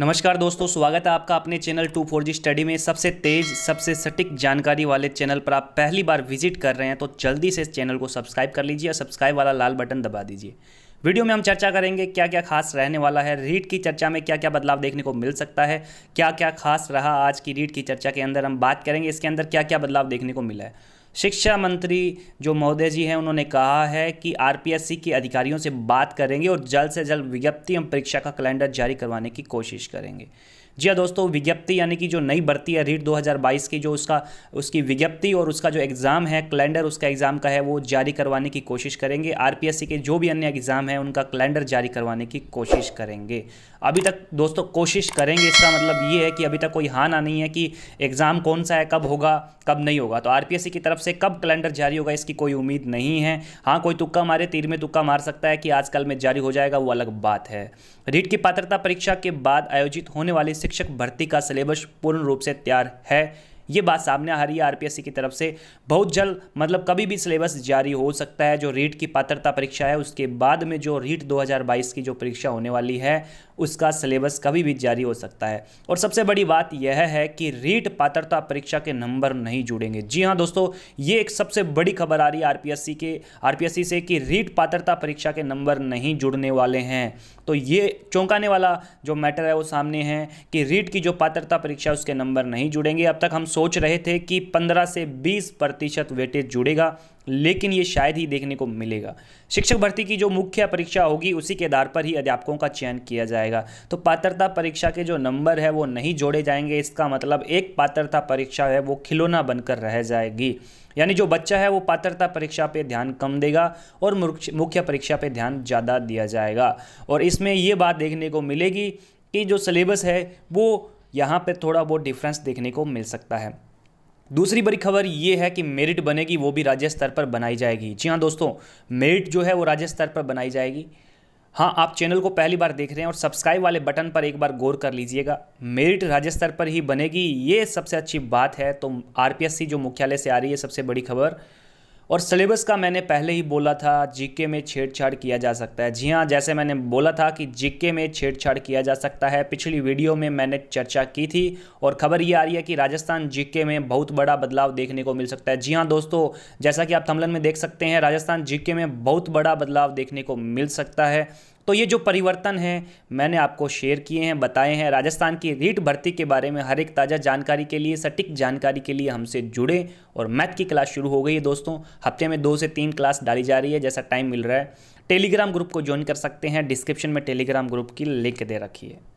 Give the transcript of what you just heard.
नमस्कार दोस्तों स्वागत है आपका अपने channel two four G study में सबसे तेज सबसे सटीक जानकारी वाले चैनल पर आप पहली बार विजिट कर रहे हैं तो जल्दी से इस चैनल को सब्सक्राइब कर लीजिए और सब्सक्राइब वाला लाल बटन दबा दीजिए वीडियो में हम चर्चा करेंगे क्या क्या खास रहने वाला है रीट की चर्चा में क्या क्या बदलाव देखने को मिल सकता है क्या क्या खास रहा आज की रीट की चर्चा के अंदर हम बात करेंगे इसके अंदर क्या क्या बदलाव देखने को मिला है शिक्षा मंत्री जो महोदय जी हैं उन्होंने कहा है कि आरपीएससी के अधिकारियों से बात करेंगे और जल्द से जल्द विज्ञप्ति हम परीक्षा का कैलेंडर जारी करवाने की कोशिश करेंगे जी हाँ दोस्तों विज्ञप्ति यानी कि जो नई भर्ती है रीट 2022 की जो उसका उसकी विज्ञप्ति और उसका जो एग्ज़ाम है कैलेंडर उसका एग्ज़ाम का है वो जारी करवाने की कोशिश करेंगे आरपीएससी के जो भी अन्य एग्ज़ाम है उनका कैलेंडर जारी करवाने की कोशिश करेंगे अभी तक दोस्तों कोशिश करेंगे इसका मतलब ये है कि अभी तक कोई हाना नहीं है कि एग्ज़ाम कौन सा है कब होगा कब नहीं होगा तो आर की तरफ से कब कैलेंडर जारी होगा इसकी कोई उम्मीद नहीं है हाँ कोई तुक्का मारे तीर में तुक्का मार सकता है कि आजकल में जारी हो जाएगा वो अलग बात है रीट की पात्रता परीक्षा के बाद आयोजित होने वाली शिक्षक भर्ती का सिलेबस पूर्ण रूप से तैयार है ये बात सामने आ रही है आरपीएससी की तरफ से बहुत जल्द मतलब कभी भी सिलेबस जारी हो सकता है जो रीट की पात्रता परीक्षा है उसके बाद में जो रीट 2022 की जो परीक्षा होने वाली है उसका सिलेबस कभी भी जारी हो सकता है और सबसे बड़ी बात यह है कि रीट पात्रता परीक्षा के नंबर नहीं जुड़ेंगे जी हाँ दोस्तों ये एक सबसे बड़ी खबर आ रही है आरपीएससी के आरपीएससी से कि रीट पात्रता परीक्षा के नंबर नहीं जुड़ने वाले हैं तो ये चौंकाने वाला जो मैटर है वो सामने है कि रीट की जो पात्रता परीक्षा उसके नंबर नहीं जुड़ेंगे अब तक हम सोच रहे थे कि 15 से 20 प्रतिशत वेटेज जुड़ेगा लेकिन ये शायद ही देखने को मिलेगा शिक्षक भर्ती की जो मुख्य परीक्षा होगी उसी के आधार पर ही अध्यापकों का चयन किया जाएगा तो पात्रता परीक्षा के जो नंबर है वो नहीं जोड़े जाएंगे इसका मतलब एक पात्रता परीक्षा है वो खिलौना बनकर रह जाएगी यानी जो बच्चा है वो पात्रता परीक्षा पे ध्यान कम देगा और मुख्य परीक्षा पे ध्यान ज़्यादा दिया जाएगा और इसमें ये बात देखने को मिलेगी कि जो सिलेबस है वो यहाँ पर थोड़ा बहुत डिफरेंस देखने को मिल सकता है दूसरी बड़ी खबर ये है कि मेरिट बनेगी वो भी राज्य स्तर पर बनाई जाएगी जी हाँ दोस्तों मेरिट जो है वो राज्य स्तर पर बनाई जाएगी हाँ आप चैनल को पहली बार देख रहे हैं और सब्सक्राइब वाले बटन पर एक बार गौर कर लीजिएगा मेरिट राज्य स्तर पर ही बनेगी ये सबसे अच्छी बात है तो आरपीएससी जो मुख्यालय से आ रही है सबसे बड़ी खबर और सिलेबस का मैंने पहले ही बोला था जीके में छेड़छाड़ किया जा सकता है जी हाँ जैसे मैंने बोला था कि जीके में छेड़छाड़ किया जा सकता है पिछली वीडियो में मैंने चर्चा की थी और खबर ये आ रही है कि राजस्थान जीके में बहुत बड़ा बदलाव देखने को मिल सकता है जी हाँ दोस्तों जैसा कि आप थमलन में देख सकते हैं राजस्थान जीके में बहुत बड़ा बदलाव देखने को मिल सकता है तो ये जो परिवर्तन है मैंने आपको शेयर किए हैं बताए हैं राजस्थान की रीट भर्ती के बारे में हर एक ताज़ा जानकारी के लिए सटीक जानकारी के लिए हमसे जुड़े और मैथ की क्लास शुरू हो गई है दोस्तों हफ्ते में दो से तीन क्लास डाली जा रही है जैसा टाइम मिल रहा है टेलीग्राम ग्रुप को ज्वाइन कर सकते हैं डिस्क्रिप्शन में टेलीग्राम ग्रुप की लिंक दे रखी है